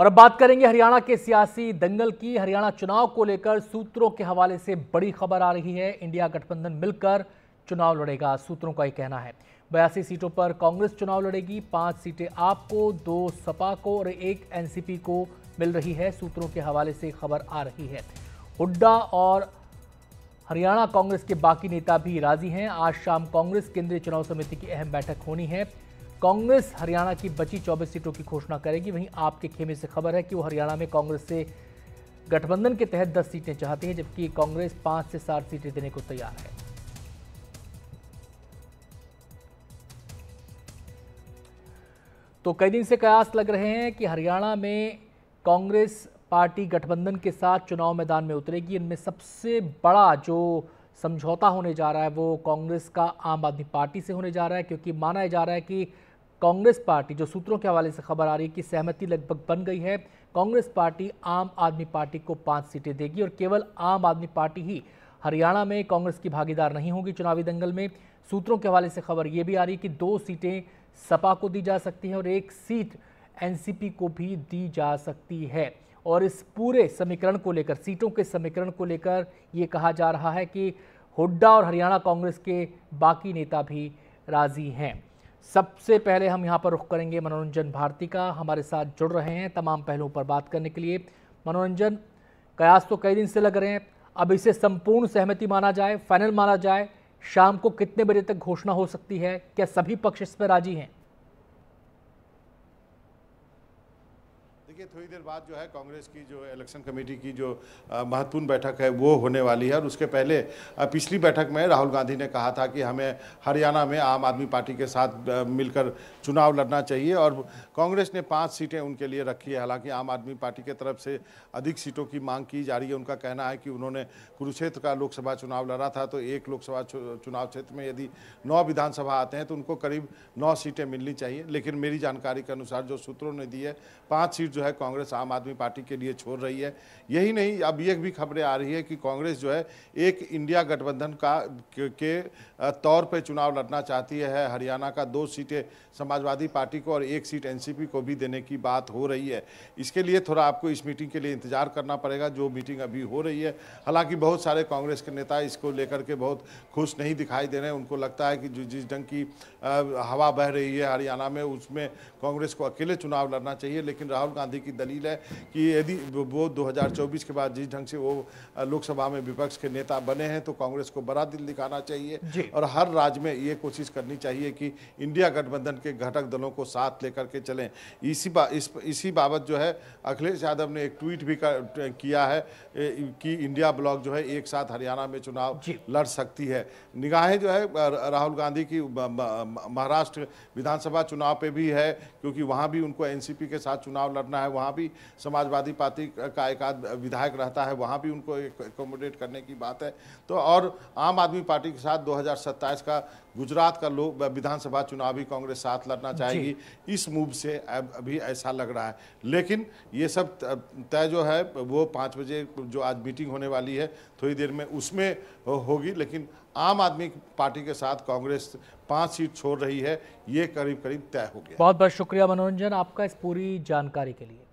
और अब बात करेंगे हरियाणा के सियासी दंगल की हरियाणा चुनाव को लेकर सूत्रों के हवाले से बड़ी खबर आ रही है इंडिया गठबंधन मिलकर चुनाव लड़ेगा सूत्रों का ये कहना है बयासी सीटों पर कांग्रेस चुनाव लड़ेगी पांच सीटें आपको दो सपा को और एक एनसीपी को मिल रही है सूत्रों के हवाले से खबर आ रही है हुड्डा और हरियाणा कांग्रेस के बाकी नेता भी राजी हैं आज शाम कांग्रेस केंद्रीय चुनाव समिति की अहम बैठक होनी है कांग्रेस हरियाणा की बची 24 सीटों की घोषणा करेगी वहीं आपके खेमे से खबर है कि वो हरियाणा में कांग्रेस से गठबंधन के तहत 10 सीटें चाहती हैं जबकि कांग्रेस 5 से 7 सीटें देने को तैयार है तो कई दिन से कयास लग रहे हैं कि हरियाणा में कांग्रेस पार्टी गठबंधन के साथ चुनाव मैदान में उतरेगी इनमें सबसे बड़ा जो समझौता होने जा रहा है वो कांग्रेस का आम आदमी पार्टी से होने जा रहा है क्योंकि माना जा रहा है कि कांग्रेस पार्टी जो सूत्रों के हवाले से खबर आ रही है कि सहमति लगभग बन गई है कांग्रेस पार्टी आम आदमी पार्टी को पाँच सीटें देगी और केवल आम आदमी पार्टी ही हरियाणा में कांग्रेस की भागीदार नहीं होगी चुनावी दंगल में सूत्रों के हवाले से खबर ये भी आ रही है कि दो सीटें सपा को दी जा सकती हैं और एक सीट एनसीपी को भी दी जा सकती है और इस पूरे समीकरण को लेकर सीटों के समीकरण को लेकर ये कहा जा रहा है कि हुड्डा और हरियाणा कांग्रेस के बाकी नेता भी राजी हैं सबसे पहले हम यहाँ पर रुख करेंगे मनोरंजन भारती का हमारे साथ जुड़ रहे हैं तमाम पहलुओं पर बात करने के लिए मनोरंजन कयास तो कई दिन से लग रहे हैं अब इसे संपूर्ण सहमति माना जाए फाइनल माना जाए शाम को कितने बजे तक घोषणा हो सकती है क्या सभी पक्ष इस पर राजी हैं देखिए थोड़ी देर बाद जो है कांग्रेस की जो इलेक्शन कमेटी की जो महत्वपूर्ण बैठक है वो होने वाली है और उसके पहले पिछली बैठक में राहुल गांधी ने कहा था कि हमें हरियाणा में आम आदमी पार्टी के साथ मिलकर चुनाव लड़ना चाहिए और कांग्रेस ने पांच सीटें उनके लिए रखी है हालांकि आम आदमी पार्टी के तरफ से अधिक सीटों की मांग की जा रही है उनका कहना है कि उन्होंने कुरुक्षेत्र का लोकसभा चुनाव लड़ा था तो एक लोकसभा चुनाव क्षेत्र में यदि नौ विधानसभा आते हैं तो उनको करीब नौ सीटें मिलनी चाहिए लेकिन मेरी जानकारी के अनुसार जो सूत्रों ने दी है पाँच सीट जो है है कांग्रेस आम आदमी पार्टी के लिए छोड़ रही है यही नहीं अब ये भी खबरें आ रही है कि कांग्रेस जो है एक इंडिया गठबंधन का के तौर पे चुनाव लड़ना चाहती है हरियाणा का दो सीटें समाजवादी पार्टी को और एक सीट एनसीपी को भी देने की बात हो रही है इसके लिए थोड़ा आपको इस मीटिंग के लिए इंतजार करना पड़ेगा जो मीटिंग अभी हो रही है हालांकि बहुत सारे कांग्रेस के नेता इसको लेकर के बहुत खुश नहीं दिखाई दे रहे उनको लगता है कि जो जिस ढंग की हवा बह रही है हरियाणा में उसमें कांग्रेस को अकेले चुनाव लड़ना चाहिए लेकिन राहुल गांधी आज़ादी की दलील है कि यदि वो 2024 के बाद जिस ढंग से वो लोकसभा में विपक्ष के नेता बने हैं तो कांग्रेस को बड़ा दिल दिखाना चाहिए और हर राज्य में ये कोशिश करनी चाहिए कि इंडिया गठबंधन के घटक दलों को साथ लेकर के चलें इसी बा, इस, इसी बाबत जो है अखिलेश यादव ने एक ट्वीट भी कर, किया है कि इंडिया ब्लॉक जो है एक साथ हरियाणा में चुनाव लड़ सकती है निगाहें जो है राहुल गांधी की महाराष्ट्र विधानसभा चुनाव पे भी है क्योंकि वहाँ भी उनको एनसीपी के साथ चुनाव लड़ना है है वहाँ भी समाजवादी पार्टी का एक आध विधायक रहता है वहाँ भी उनको एकोमोडेट करने की बात है तो और आम आदमी पार्टी के साथ दो का गुजरात का लोग विधानसभा चुनाव भी कांग्रेस साथ लड़ना चाहेगी इस मूव से अभी ऐसा लग रहा है लेकिन ये सब तय जो है वो पाँच बजे जो आज मीटिंग होने वाली है थोड़ी देर में उसमें होगी लेकिन आम आदमी पार्टी के साथ कांग्रेस पांच सीट छोड़ रही है ये करीब करीब तय हो गया बहुत बहुत शुक्रिया मनोरंजन आपका इस पूरी जानकारी के लिए